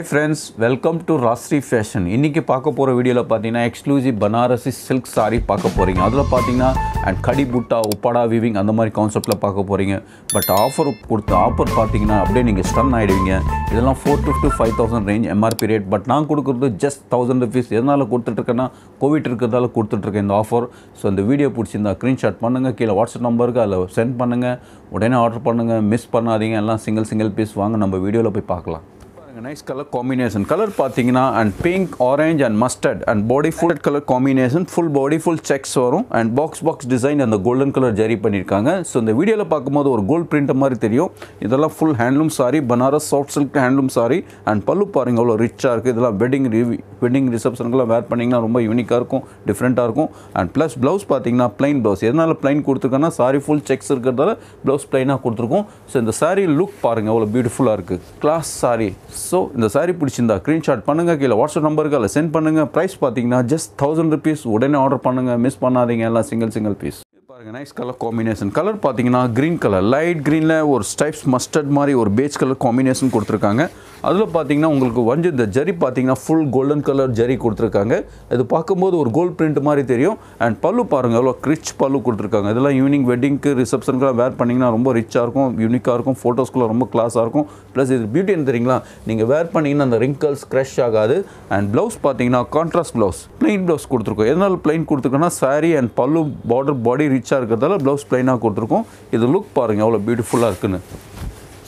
hi friends welcome to Rasri fashion இன்றைக்கி பார்க்க போகிற வீடியோவில் பார்த்தீங்கன்னா எக்ஸ்க்ளூசிவ் பனாரசி சில்க் சாரீ பார்க்க போகிறீங்க அதில் பார்த்தீங்கன்னா அண்ட் கடி புட்டா உப்பாடா வீவிங் அந்த மாதிரி கான்செப்ட்டில் பார்க்க போகிறீங்க பட் ஆஃபர் கொடுத்த ஆஃபர் பார்த்தீங்கன்னா அப்படியே நீங்கள் ஸ்டன் ஆகிடுவீங்க இதெல்லாம் four fifty five thousand range MRP rate but நான் கொடுக்குறது ஜஸ்ட் தௌசண்ட் ருபீஸ் எதனால் கொடுத்துட்ருக்கேன்னா கோவிட் இருக்கிறதால கொடுத்துட்ருக்கேன் இந்த ஆஃபர் ஸோ இந்த வீடியோ பிடிச்சிருந்தா ஸ்க்ரீன்ஷாட் பண்ணுங்கள் கீழே வாட்ஸ்அப் நம்பருக்கு அதில் சென்ட் பண்ணுங்கள் உடனே ஆர்டர் பண்ணுங்கள் மிஸ் பண்ணாதீங்க எல்லாம் சிங்கிள் சிங்கிள் பீஸ் வாங்க நம்ம வீடியோவில் போய் பார்க்கலாம் நைஸ் கலர் காம்பினேஷன் கலர் பார்த்தீங்கன்னா and pink orange and mustard and body full colour combination full body full checks வரும் அண்ட் பாக்ஸ் பாக்ஸ் டிசைன் அந்த கோல்டன் கலர் ஜரி பண்ணியிருக்காங்க ஸோ இந்த வீடியோவில் பார்க்கும்போது ஒரு கோல்ட் பிரிண்ட் மாதிரி தெரியும் இதெல்லாம் full handloom sari Banaras soft silk handloom sari and pallu பாருங்கள் அவ்வளோ ரிச்சாக இருக்குது இதெல்லாம் வெட்டிங் ரிவ்யூ வெட்டிங் ரிசப்ஷனுக்குலாம் வேர் பண்ணிங்கன்னா ரொம்ப யூனிக்காக இருக்கும் டிஃப்ரெண்ட்டாக இருக்கும் அண்ட் ப்ளஸ் ப்ளவுஸ் பார்த்தீங்கன்னா ப்ளைன் ப்ளவுஸ் எதனால் ப்ளைன் கொடுத்துருக்கோன்னா சாரி ஃபுல் செக்ஸ் இருக்கிறதால ப்ளவுஸ் ப்ளைனாக கொடுத்துருக்கோம் ஸோ இந்த சாரீ லுக் பாருங்கள் அவ்வளோ பியூட்டிஃபுல்லாக இருக்குது கிளாஸ் சாரி ஸோ இந்த சாரி பிடிச்சிருந்தா ஸ்க்ரீன்ஷாட் பண்ணுங்கள் கீழே வாட்ஸ்அப் நம்பருக்கு அதில் சென்ட் பண்ணுங்கள் ப்ரைஸ் பார்த்தீங்கன்னா ஜஸ்ட் தௌசண்ட் ருபீஸ் உடனே ஆர்டர் பண்ணுங்கள் மிஸ் பண்ணாதீங்க எல்லாம் சிங்கிள் சிங்கிள் பீஸ் பாருங்கள் நைஸ் கலர் காம்பினேஷன் கலர் பார்த்தீங்கன்னா க்ரீன் கலர் லைட் க்ரீனில் ஒரு ஸ்டைப்ஸ் மஸ்டர்ட் மாதிரி ஒரு பேஜ் கலர் காம்பினேஷன் கொடுத்துருக்காங்க அதில் பார்த்தீங்கன்னா உங்களுக்கு வஞ்சு இந்த ஜரி பார்த்தீங்கன்னா ஃபுல் கோல்டன் கலர் ஜரி கொடுத்துருக்காங்க இது பார்க்கும்போது ஒரு கோல்டு பிரிண்ட் மாதிரி தெரியும் அண்ட் பல்லு பாருங்கள் எவ்வளோ ரிச் பல்லு கொடுத்துருக்காங்க இதெல்லாம் ஈவினிங் வெட்டிங்க்கு ரிசப்ஷனுக்குலாம் வேர் பண்ணிங்கன்னா ரொம்ப ரிச்சாக இருக்கும் யூனிக்காக இருக்கும் ஃபோட்டோஸ்க்குள்ள ரொம்ப கிளாஸாக இருக்கும் ப்ளஸ் இது பியூட்டி என்ன தெரியுங்களா நீங்கள் வேர் பண்ணிங்கன்னா அந்த ரிங்கல்ஸ் க்ரெஷ் ஆகாது அண்ட் ப்ளவுஸ் பார்த்தீங்கன்னா கான்ட்ராஸ்ட் ப்ளவுஸ் ப்ளைன் ப்ளவுஸ் கொடுத்துருக்கோம் எதனால் ப்ளைன் கொடுத்துருக்கோன்னா sari and pallu border body rich ரிச்சாக இருக்கிறதால ப்ளவுஸ் ப்ளைனாக கொடுத்துருக்கோம் இது லுக் பாருங்கள் எவ்வளோ பியூட்டிஃபுல்லாக இருக்குன்னு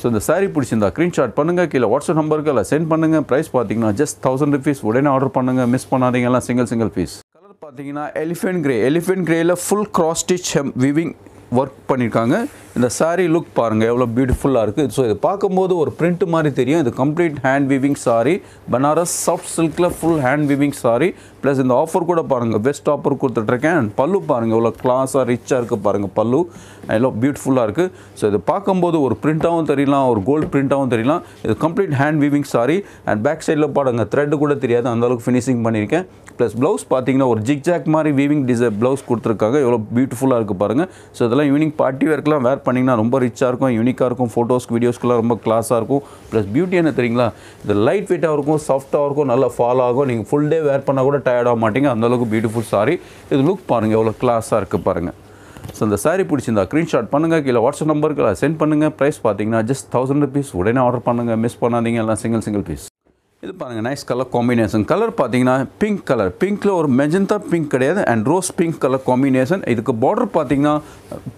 ஸோ இந்த சாரீ பிடிச்சிருந்தா ஸ்க்ரீன்ஷாட் பண்ணுங்கள் கீழே வாட்ஸ்அப் நம்பருக்கு இல்லை சென்ட் பண்ணுங்கள் ப்ரைஸ் பார்த்தீங்கன்னா ஜஸ்ட் தௌசண்ட் ருபீஸ் உடனே ஆர்டர் பண்ணுங்கள் மிஸ் பண்ணாதீங்க எல்லாம் சிங்கிள் சிங்கிள் பீஸ் கலர் பார்த்தீங்கன்னா எலிஃபென்ட் கிரே எலிஃபென்ட் கிரேயில் full cross stitch hem weaving work பண்ணியிருக்காங்க இந்த சாரீ லுக் பாருங்கள் எவ்வளோ பியூட்டிஃபுல்லாக இருக்குது ஸோ இது பார்க்கும்போது ஒரு பிரிண்ட் மாதிரி தெரியும் இது complete hand weaving sari Banaras soft சில்கில் full hand weaving sari plus இந்த ஆஃபர் கூட பாருங்கள் பெஸ்ட் ஆஃபர் கொடுத்துட்ருக்கேன் பல்லு பாருங்கள் இவ்வளோ கிளாஸாக ரிச்சாக இருக்குது பாருங்கள் பல்லு எவ்வளோ பியூட்டிஃபுல்லாக இருக்குது ஸோ இது பார்க்கும்போது ஒரு பிரிண்ட்டாகவும் தெரியலாம் ஒரு கோல்டு பிரிண்ட்டாகவும் தெரியலாம் இது complete hand weaving sari and back சைடில் பாருங்கள் த்ரெட்டு கூட தெரியாது அந்தளவுக்கு ஃபினிஷிங் பண்ணியிருக்கேன் ப்ளஸ் ப்ளவுஸ் பார்த்தீங்கன்னா ஒரு ஜிக்ஜாக் மாதிரி வீவிங் டிசைன் ப்ளவுஸ் கொடுத்துருக்காங்க எவ்வளோ பியூட்டிஃபுல்லாக இருக்குது பாருங்கள் ஸோ இதெல்லாம் ஈவினிங் பார்ட்டி வேர்க்கெலாம் வேர் பண்ணிங்கன்னா ரொம்ப ரிச்சாக இருக்கும் யூனிக்காக இருக்கும் ஃபோட்டோஸ்க்கு வீடியோஸ்க்குலாம் ரொம்ப கிளாஸாக இருக்கும் ப்ளஸ் பியூட்டி என்ன தெரியுங்களா இது லைட் வெயிட்டாக இருக்கும் சாஃப்டாக இருக்கும் நல்லா ஃபால் ஆகும் நீங்கள் ஃபுல் டே வேர் பண்ணால் கூட ஆக மாட்டிங்க அந்தளவுக்கு பியூட்டிஃபுல் சாரி இது லுக் பாருங்கள் எவ்வளோ கிளாஸாக இருக்குது பாருங்கள் ஸோ இந்த சாரீ பிடிச்சிருந்தா ஸ்க்ரீன்ஷாட் பண்ணுங்கள் கீழே வாட்ஸ்அப் நம்பருக்கு சென்ட் பண்ணுங்கள் ப்ரைஸ் பார்த்தீங்கன்னா ஜஸ்ட் தௌசண்ட் ருபீஸ் உடனே ஆர்டர் பண்ணுங்கள் மிஸ் பண்ணாதீங்க எல்லாம் சிங்கிள் சிங்கிள் பீஸ் இது பாருங்கள் நைஸ் கலர் காம்பினேஷன் கலர் பார்த்தீங்கன்னா பிங்க் கலர் பிங்க்கில் ஒரு மெஜந்தா பிங்க் கிடையாது and rose pink colour combination இதுக்கு பார்டர் பார்த்தீங்கன்னா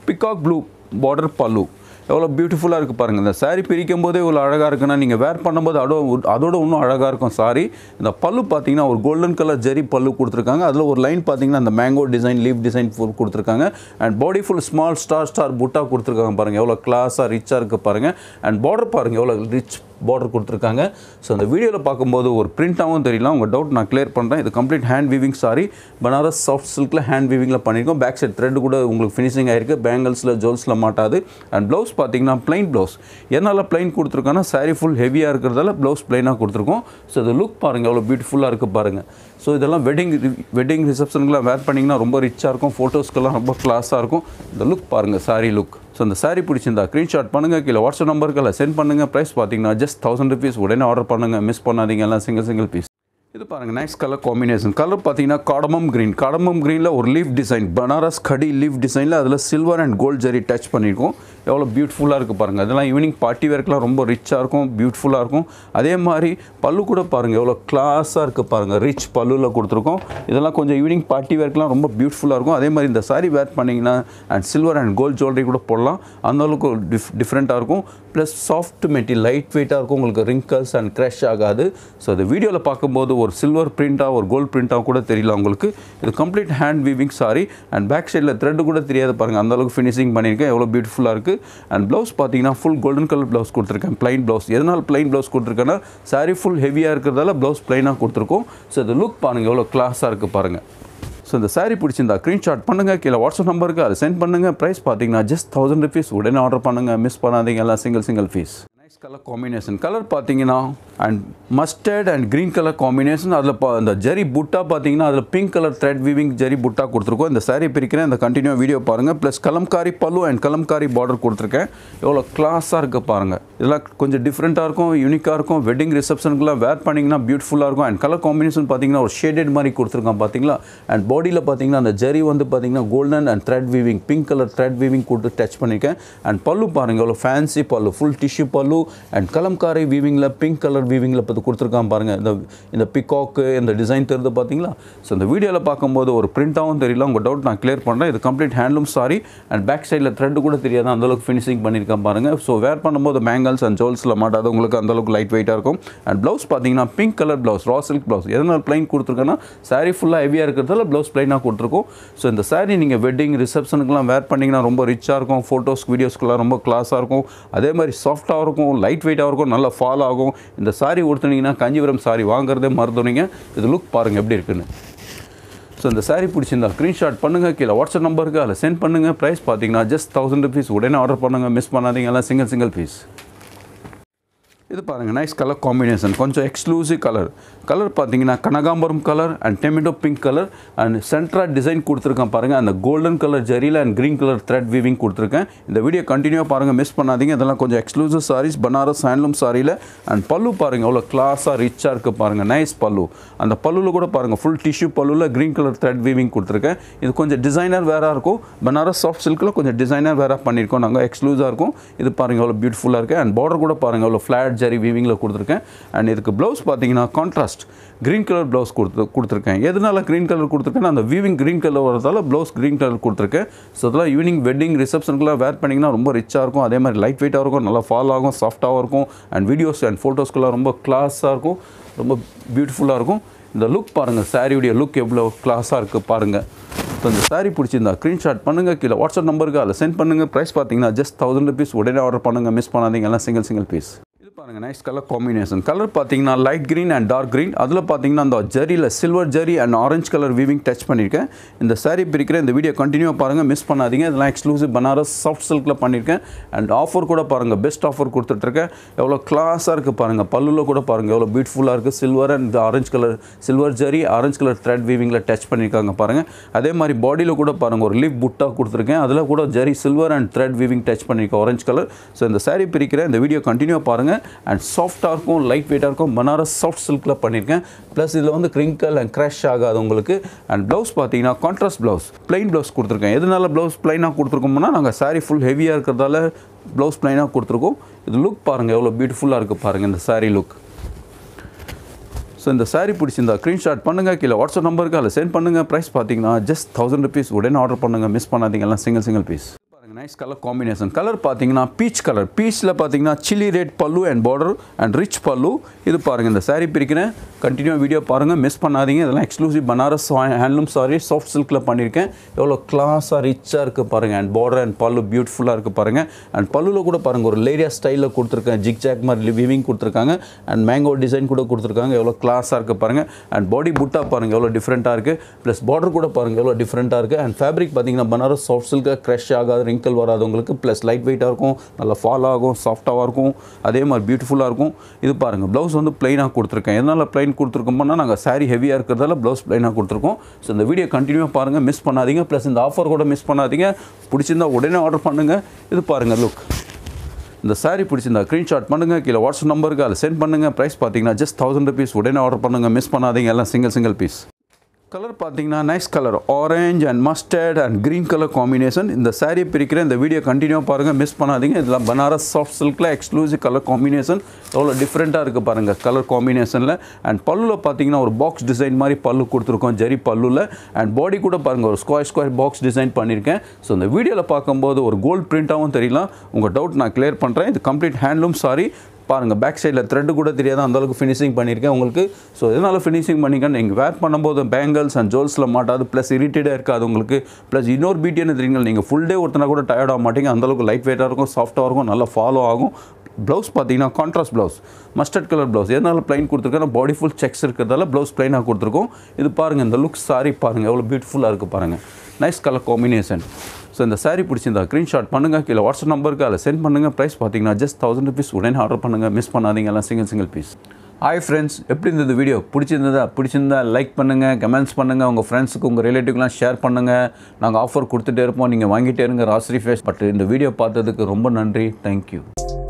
பிகாக் ப்ளூ பார்டர் பல்லு எவ்வளோ பியூட்டிஃபுல்லாக இருக்குது பாருங்கள் இந்த சாரீ பிரிக்கும் போதே இவ்வளோ அழகாக இருக்குன்னா நீங்கள் வேர் பண்ணும்போது அடோ அதோட இன்னும் அழகாக இருக்கும் சாரி இந்த பல்லு பார்த்தீங்கன்னா ஒரு கோல்டன் கலர் ஜெரி பல்லு கொடுத்துருக்காங்க அதில் ஒரு லைன் பார்த்தீங்கன்னா அந்த mango design leaf design full கொடுத்துருக்காங்க and body full small star star புட்டாக கொடுத்துருக்காங்க பாருங்கள் எவ்வளோ கிளாஸாக ரிச்சாக இருக்குது பாருங்கள் அண்ட் பார்டர் பாருங்கள் எவ்வளோ ரிச் பார்டர் கொடுத்துருக்காங்க ஸோ அந்த வீடியோவில் பார்க்கும்போது ஒரு பிரிண்ட்டாகவும் தெரியலாம் உங்கள் டவுட் நான் கிளியர் பண்ணுறேன் இது complete hand weaving sari Banaras soft சில்கில் ஹேண்ட் வீவிங்கில் பண்ணியிருக்கோம் பேக் சைட் த்ரெட் கூட உங்களுக்கு ஃபினிஷிங் ஆகிருக்கு பேங்கிள்ஸில் ஜோல்ஸில் மாட்டாது அண்ட் ப்ளவுஸ் பார்த்தீங்கன்னா ப்ளைன் ப்ளவுஸ் என்னால் ப்ளைன் கொடுத்துருக்கோன்னா சாரி ஃபுல் ஹெவியாக இருக்கிறதால ப்ளவுஸ் ப்ளைனாக கொடுத்துருக்கோம் ஸோ இது லுக் பாருங்கள் அவ்வளோ பியூட்டிஃபுல்லாக இருக்குது பாருங்கள் ஸோ இதெல்லாம் வெட்டிங் வெட்டிங் ரிசப்ஷனுக்குலாம் வேர் பண்ணிங்கன்னா ரொம்ப ரிச்சாக இருக்கும் ஃபோட்டோஸ்க்கெல்லாம் ரொம்ப க்ளாஸாக இருக்கும் இந்த லுக் பாருங்கள் சாரி லுக் ஸோ அந்த சாரீ பிடிச்சிருந்தா ஸ்க்ரீன்ஷாட் பண்ணுங்கள் கீழே வாட்ஸ்அப் நம்பருக்கெல்லாம் சென்ட் பண்ணுங்கள் ப்ரைஸ் பார்த்தீங்கன்னா ஜஸ்ட் தௌசண்ட் ருபீஸ் உடனே ஆர்டர் பண்ணுங்கள் மிஸ் பண்ணாதீங்க எல்லாம் சிங்கிள் சிங்கிள் பீஸ் இது பாருங்கள் நெக்ஸ்ட் கலர் காம்பினேஷன் கலர் பார்த்தீங்கன்னா கடமம் க்ரீன் கடமம் க்ரீனில் ஒரு லீஃப் டிசைன் பனாரஸ் கடி லீஃப் டிசைனில் அதில் silver and gold zari touch பண்ணியிருக்கோம் எவ்வளோ பியூட்டிஃபுல்லாக இருக்குது பாருங்கள் அதெல்லாம் ஈவினிங் பார்ட்டி வேர்க்கெலாம் ரொம்ப ரிச்சாக இருக்கும் பியூட்டிஃபுல்லாக இருக்கும் அதே மாதிரி பல்லு கூட பாருங்கள் எவ்வளோ கிளாஸாக இருக்குது பாருங்கள் ரிச் பல்லுவில் கொடுத்துருக்கோம் இதெல்லாம் கொஞ்சம் ஈவினிங் பார்ட்டி வேர்க்கெலாம் ரொம்ப பியூட்டிஃபுல்லாக இருக்கும் அதே மாதிரி இந்த சாரீ வேர் பண்ணிங்கன்னா and silver and gold jewellery கூட போடலாம் அந்தளவுக்கு டிஃப் டிஃப்ரெண்ட்டாக இருக்கும் ப்ளஸ் சாஃப்ட் மெட்டீரியல் லைட் வெயிட்டாக இருக்கும் உங்களுக்கு ரிங்கிள்ஸ் அண்ட் க்ரஷ் ஆகாது ஸோ அது வீடியோவில் பார்க்கும்போது ஒரு சில்வர் பிரிண்ட்டாக ஒரு கோல்ட் பிரிண்ட்டாக கூட தெரியல உங்களுக்கு இது complete hand weaving sari and back சைடில் த்ரெட்டு கூட தெரியாது பாருங்கள் அந்தளவுக்கு ஃபினிஷிங் பண்ணியிருக்கேன் எவ்வளோ பியூட்டிஃபுல்லாக இருக்குது அண்ட் ப்ளவுஸ் பார்த்தீங்கன்னா ஃபுல் கோல்டன் கலர் ப்ளவுஸ் கொடுத்துருக்கேன் ப்ளைன் ப்ளவுஸ் எதனால் ப்ளைன் ப்ளவுஸ் கொடுத்துருக்கேன்னா சாரி ஃபுல் ஹெவியாக இருக்கிறதால ப்ளவுஸ் ப்ளைனாக கொடுத்துருக்கோம் ஸோ இது லுக் பாருங்கள் எவ்வளோ கிளாஸாக இருக்குது பாருங்கள் ஸோ இந்த சாரீ பிடிச்சிருந்தா ஸ்க்ரீன்ஷாட் பண்ணுங்கள் கீழே வாட்ஸ்அப் நம்பருக்கு அதை சென்ட் பண்ணுங்கள் ப்ரைஸ் பார்த்தீங்கன்னா ஜஸ்ட் தௌசண்ட் ருபீஸ் உடனே ஆர்டர் பண்ணுங்கள் மிஸ் பண்ணாதீங்க எல்லாம் single single piece nice colour combination colour பார்த்தீங்கன்னா and mustard and green colour combination அதில் பா அந்த ஜெரி புட்டா பார்த்தீங்கன்னா அதில் pink colour thread weaving zari butta கொடுத்துருக்கோம் இந்த சாரி பிரிக்கிறேன் இந்த கண்டினியூ வீடியோ பாருங்கள் plus Kalamkari pallu and Kalamkari border கொடுத்துருக்கேன் எவ்வளோ கிளாஸாக இருக்க பாருங்கள் இதெல்லாம் கொஞ்சம் டிஃப்ரெண்ட்டாக இருக்கும் யூனிக்காக இருக்கும் வெட்டிங் ரிசப்ஷனுக்குலாம் வேர் பண்ணிங்கன்னா பியூட்டிஃபுல்லாக இருக்கும் அண்ட் கலர் காம்பினேஷன் பார்த்தீங்கன்னா ஒரு ஷேடட் மாதிரி கொடுத்துருக்கான் பார்த்தீங்களா அண்ட் பாடியில் பார்த்தீங்கன்னா அந்த ஜரி வந்து பார்த்தீங்கன்னா golden and thread weaving pink colour thread weaving கொடுத்து டச் பண்ணியிருக்கேன் அண்ட் பல்லு பாருங்கள் எவ்வளோ fancy pallu full tissue pallu and Kalamkari வீவிங்கில் பிங்க் கலர் வீவிங்கில் இப்போ கொடுத்துருக்கான் பாருங்கள் இந்த இந்த பிகாக்கு இந்த டிசைன் தெரிந்து பார்த்தீங்களா ஸோ இந்த வீடியோவில் பார்க்கும்போது ஒரு பிரிண்ட்டாகவும் தெரியல உங்கள் டவுட் நான் கிளியர் பண்ணுறேன் இது complete handloom sari and back சைடில் த்ரெட் கூட தெரியாது அந்தளவுக்கு ஃபினிஷிங் பண்ணியிருக்கேன் பாருங்கள் ஸோ வேர் பண்ணும்போது மேங்கல்ஸ் அண்ட் ஜோல்ஸில் மாட்டாது உங்களுக்கு அந்தளவுக்கு லைட் வெயிட்டாக இருக்கும் அண்ட் ப்ளவுஸ் பார்த்தீங்கன்னா pink colour blouse raw silk blouse எதனால் பிளைன் கொடுத்துருக்கேன்னா சாரீ ஃபுல்லாக ஹெவியாக இருக்கிறதால ப்ளவுஸ் பிளைனாக கொடுத்துருக்கோம் ஸோ இந்த சாரீ நீங்கள் வெட்டிங் ரிசப்ஷனுக்குலாம் வேர் பண்ணிங்கன்னா ரொம்ப ரிச்சாக இருக்கும் ஃபோட்டோஸ்க்கு வீடியோஸ்க்குலாம் ரொம்ப க்ளாஸாக இருக்கும் அதே மாதிரி சாஃப்ட்டாக இருக்கும் இருக்கும் லைட் வெயிட்டாக இருக்கும் நல்லா ஃபாலோ ஆகும் இந்த சாரி உடுத்துனீங்கன்னா காஞ்சிபுரம் சாரி வாங்குறதே மறந்துடுங்க இது லுக் பாருங்கள் எப்படி இருக்குன்னு ஸோ இந்த சாரி பிடிச்சிருந்தா ஸ்க்ரீன்ஷாட் பண்ணுங்கள் கீழே வாட்ஸ்அப் நம்பருக்கு அதில் சென்ட் பண்ணுங்கள் ப்ரைஸ் பார்த்தீங்கன்னா ஜஸ்ட் தௌசண்ட் ருபீஸ் உடனே ஆர்டர் பண்ணுங்கள் மிஸ் பண்ணாதீங்க எல்லாம் சிங்கிள் சிங்கிள் பீஸ் இது பாருங்கள் நைஸ் கலர் காம்பினேஷன் கொஞ்சம் எக்ஸ்க்ளூசிவ் கலர் கலர் பார்த்தீங்கன்னா கனகாம்பரம் colour and tomato pink colour and சென்ட்ரா டிசைன் கொடுத்துருக்கேன் பாருங்கள் அந்த கோல்டன் கலர் ஜரியில் and green colour thread weaving கொடுத்துருக்கேன் இந்த வீடியோ கண்டினியூவாக பாருங்கள் மிஸ் பண்ணாதீங்க இதெல்லாம் கொஞ்சம் எக்ஸ்க்ளூசிவ் சாரீஸ் பனாரஸ் ஹேண்ட்லூம் சாரியில் அண்ட் பல்லு பாருங்கள் அவ்வளோ கிளாஸாக ரிச்சாக இருக்குது பாருங்கள் நைஸ் பல்லு அந்த பல்லுவில் கூட பாருங்கள் ஃபுல் டிஷ்யூ பல்லுவில் க்ரீன் கலர் த்ரெட் வீவிங் கொடுத்துருக்கேன் இது கொஞ்சம் டிசைனர் வேறாக இருக்கும் பனாரஸ் சாஃப்ட் சில்கில் கொஞ்சம் டிசைனர் வேறாக பண்ணியிருக்கோம் நாங்கள் எக்ஸ்க்ளூசாக இருக்கும் இது பாருங்கள் அவ்வளோ பியூட்டிஃபுல்லாக இருக்குது அண்ட் பார்டர் கூட பாருங்கள் அவ்வளோ ஃப்ளாட் ஜரி வீவிங்கில் கொடுத்துருக்கேன் அண்ட் இதுக்கு ப்ளவுஸ் பார்த்தீங்கன்னா கான்ட்ராஸ்ட் க்ரீன் கலர் ப்ளவுஸ் கொடுத்து கொடுத்துருக்கேன் எதனால க்ரீன் கலர் கொடுத்துருக்கேன் அந்த வீவிங் க்ரீன் கலர் வரதால ப்ளவுஸ் க்ரீன் கலர் கொடுத்துருக்கேன் ஸோ அதெல்லாம் ஈவினிங் வெட்டிங் ரிசப்ஷனுக்குலாம் வேர் பண்ணிங்கன்னா ரொம்ப ரிச்சாக இருக்கும் அதே மாதிரி லைட் வெயிட்டாக இருக்கும் நல்லா ஃபால் ஆகும் சாஃப்டாகவும் இருக்கும் அண்ட் வீடியோஸ் அண்ட் ஃபோட்டோஸ்க்குலாம் ரொம்ப கிளாஸாக இருக்கும் ரொம்ப பியூட்டிஃபுல்லாக இருக்கும் இந்த லுக் பாருங்கள் சாரியுடைய லுக் எவ்வளோ கிளாஸாக இருக்குது பாருங்கள் ஸோ இந்த சாரீ பிடிச்சிருந்தா ஸ்க்ரீன்ஷாட் பண்ணுங்கள் கீழே வாட்ஸ்அப் நம்பருக்கு அதில் சென்ட் பண்ணுங்கள் ப்ரைஸ் பார்த்தீங்கன்னா ஜஸ்ட் தௌசண்ட் ருபீஸ் உடனே ஆர்டர் பண்ணுங்கள் மிஸ் பண்ணாதீங்க எல்லாம் சிங்கிள் சிங்கிள் பீஸ் பாருங்க நைஸ் கலர் காம்பினேஷன் கலர் பார்த்தீங்கன்னா light green and dark green அதில் பார்த்தீங்கன்னா அந்த ஜரியில் silver zari and orange colour weaving touch பண்ணியிருக்கேன் இந்த சாரீ பிரிக்கிற இந்த வீடியோ கண்டினியூவாக பாருங்கள் மிஸ் பண்ணாதீங்க இதெல்லாம் எக்ஸ்க்ளூசிவ் பனாரஸ் சாஃப்ட் சில்கில் பண்ணியிருக்கேன் அண்ட் ஆஃபர் கூட பாருங்கள் பெஸ்ட் ஆஃபர் கொடுத்துட்ருக்கேன் எவ்வளோ கிளாஸாக இருக்குது பாருங்கள் பல்லுவில் கூட பாருங்கள் எவ்வளோ பியூட்டிஃபுல்லாக இருக்குது silver and orange colour silver zari orange colour thread வீவிங்கில் டச் பண்ணியிருக்காங்க பாருங்கள் அதே மாதிரி பாடியில் கூட பாருங்கள் ஒரு லிப் புட்டாக கொடுத்துருக்கேன் அதில் கூட zari silver and thread weaving touch பண்ணியிருக்கேன் ஆரஞ்ச் கலர் ஸோ இந்த சாரீ பிரிக்கிற இந்த வீடியோ கண்டினியூவாக பாருங்கள் அண்ட் சாஃப்டாக இருக்கும் லைட் வெயிட்டாக இருக்கும் பனாரஸ் சாஃப்ட் சில்கில் பண்ணியிருக்கேன் ப்ளஸ் இதில் வந்து கிரிங்கல் அண்ட் க்ரஷ் ஆகாது உங்களுக்கு அண்ட் ப்ளவுஸ் பார்த்தீங்கன்னா கான்ட்ராஸ்ட் ப்ளவுஸ் ப்ளைன் ப்ளவுஸ் கொடுத்துருக்கேன் எதனால ப்ளவுஸ் ப்ளைனாக கொடுத்துருக்கோம்னா நாங்கள் சாரீ ஃபுல் ஹெவியாக இருக்கிறதால ப்ளவுஸ் ப்ளைனாக கொடுத்துருக்கோம் இது லுக் பாருங்கள் எவ்வளோ பியூட்டிஃபுல்லாக இருக்குது பாருங்கள் இந்த சாரீ லுக் ஸோ இந்த சாரீ பிடிச்சிருந்தா ஸ்க்ரீன்ஷாட் பண்ணுங்கள் கீழே வாட்ஸ்அப் நம்பருக்கு அதில் சென்ட் பண்ணுங்கள் ப்ரைஸ் பார்த்தீங்கன்னா ஜஸ்ட் தௌசண்ட் ருபீஸ் உடனே ஆர்டர் பண்ணுங்கள் மிஸ் பண்ணாதீங்க எல்லாம் single single piece nice colour combination colour பார்த்தீங்கன்னா பீச் கலர் பீச்சில் பார்த்தீங்கன்னா chilli red pallu and border and rich pallu இது பாருங்கள் இந்த சாரீ பிரிக்கிறேன் கண்டினியூ வீடியோ பாருங்கள் மிஸ் பண்ணாதீங்க இதெல்லாம் exclusive Banaras handloom sari soft சில்கில் பண்ணியிருக்கேன் எவ்வளோ கிளாஸாக ரிச்சாக இருக்குது பாருங்கள் அண்ட் பார்டர் அண்ட் பல்லு பியூட்டிஃபுல்லாக இருக்குது பாருங்கள் அண்ட் பல்லுவில் கூட பாருங்கள் ஒரு லேரியா ஸ்டைலில் கொடுத்துருக்கேன் ஜிக் ஜாக் மாதிரி விவிங் கொடுத்துருக்காங்க அண்ட் மேங்கோ டிசைன் கூட கொடுத்துருக்காங்க எவ்வளோ கிளாஸாக இருக்குது பாருங்கள் அண்ட் பாடி புட்டா பாருங்கள் எவ்வளோ டிஃப்ரெண்ட்டாக இருக்குது ப்ளஸ் பார்டர் கூட பாருங்கள் எவ்வளோ டிஃப்ரெண்ட்டாக இருக்குது அண்ட் ஃபேப்ரிக் பார்த்தீங்கன்னா பனாரஸ் சாஃப்ட் சில்காக க்ரெஷ் ஆகாது ரிங்கிள் மெட்டீரியல் வராதவங்களுக்கு ப்ளஸ் லைட் வெயிட்டாக இருக்கும் நல்லா ஃபால் ஆகும் சாஃப்டாகவும் இருக்கும் அதே மாதிரி பியூட்டிஃபுல்லாக இருக்கும் இது பாருங்கள் ப்ளவுஸ் வந்து ப்ளைனாக கொடுத்துருக்கேன் எதனால் ப்ளைன் கொடுத்துருக்கோம்னா நாங்கள் சாரி ஹெவியாக இருக்கிறதால ப்ளவுஸ் ப்ளைனாக கொடுத்துருக்கோம் ஸோ இந்த வீடியோ கண்டினியூவாக பாருங்கள் மிஸ் பண்ணாதீங்க ப்ளஸ் இந்த ஆஃபர் கூட மிஸ் பண்ணாதீங்க பிடிச்சிருந்தா உடனே ஆர்டர் பண்ணுங்கள் இது பாருங்கள் லுக் இந்த சாரீ பிடிச்சிருந்தா ஸ்க்ரீன்ஷாட் பண்ணுங்கள் கீழே வாட்ஸ்அப் நம்பருக்கு அதை சென்ட் பண்ணுங்கள் ப்ரைஸ் பார்த்தீங்கன்னா ஜஸ்ட் தௌசண்ட் ருபீஸ் உடனே ஆர்டர் பண்ணுங்கள் மிஸ் பண்ணாதீங்க எல்லாம் சிங்கிள் சிங்கிள் பீஸ் கலர் பார்த்தீங்கன்னா nice colour orange and mustard and green colour combination இந்த சாரீ பிரிக்கிற இந்த வீடியோ கண்டினியூவாக பாருங்கள் மிஸ் பண்ணாதீங்க இதெல்லாம் பனாரஸ் சாஃப்ட் சில்கில் எக்ஸ்க்ளூசிவ் கலர் காம்பினேஷன் எவ்வளோ டிஃப்ரெண்ட்டாக இருக்குது பாருங்கள் கலர் காம்பினேஷனில் அண்ட் பல்லில் பார்த்தீங்கன்னா ஒரு பாக்ஸ் டிசைன் மாதிரி பல்லு கொடுத்துருக்கோம் ஜரி பல்லுல அண்ட் பாடி கூட பாருங்கள் ஒரு ஸ்கொயர் ஸ்கொயர் பாக்ஸ் டிசைன் பண்ணியிருக்கேன் ஸோ இந்த வீடியோவில் பார்க்கும்போது ஒரு கோல்டு பிரிண்ட்டாகவும் தெரியலாம் உங்கள் டவுட் நான் கிளியர் பண்ணுறேன் இது கம்ப்ளீட் ஹேண்ட்லூம் சாரி பாருங்கள் பேக் சைடில் த்ரெட்டு கூட தெரியாது அந்தளவுக்கு ஃபினிஷிங் பண்ணியிருக்கேன் உங்களுக்கு ஸோ எதனால் ஃபினிஷிங் பண்ணிக்கணும் நீங்கள் வேர் பண்ணும்போது பேங்கிள்ஸ் அண்ட் ஜோல்ஸில் மாட்டாது ப்ளஸ் இரிட்டேடாக இருக்காது உங்களுக்கு ப்ளஸ் இன்னொரு பீட்டியன்னு தெரியுங்கள் நீங்கள் ஃபுல் டே ஒருத்தனா கூட டயர்ட் ஆக மாட்டீங்க அந்தளவுக்கு லைட் வெயிட்டாக இருக்கும் சாஃப்ட்டாக இருக்கும் நல்லா ஃபாலோ ஆகும் ப்ளவுஸ் பார்த்தீங்கன்னா contrast blouse mustard colour blouse எதனால் ப்ளைன் கொடுத்துருக்கேன் பாடி ஃபுல் செக்ஸ் இருக்கிறதால ப்ளவுஸ் ப்ளைனாக கொடுத்துருக்கோம் இது பாருங்கள் இந்த லுக் சாரி பாருங்கள் எவ்வளோ பியூட்டிஃபுல்லாக இருக்குது பாருங்கள் நைஸ் கலர் காம்பினேஷன் ஸோ இந்த சாரீ பிடிச்சிருந்தா ஸ்க்ரீன்ஷாட் பண்ணுங்கள் கீழே வாட்ஸ்அப் நம்பருக்கு அதில் சென்ட் பண்ணுங்கள் ப்ரைஸ் பார்த்தீங்கன்னா ஜஸ்ட் தௌசண்ட் ருபீஸ் உடனே ஆர்டர் பண்ணுங்கள் மிஸ் பண்ணாதீங்க எல்லாம் single single piece hi friends எப்படி இருந்தது வீடியோ பிடிச்சிருந்ததா பிடிச்சிருந்தா லைக் பண்ணுங்கள் கமெண்ட்ஸ் பண்ணுங்கள் உங்கள் ஃப்ரெண்ட்ஸுக்கு உங்கள் ரிலேட்டிவ்லாம் ஷேர் பண்ணுங்கள் நாங்கள் ஆஃபர் கொடுத்துட்டே இருப்போம் நீங்கள் வாங்கிட்டே இருங்க ராசிரி ஃபேஸ் பட் இந்த வீடியோ பார்த்ததுக்கு ரொம்ப நன்றி தேங்க்யூ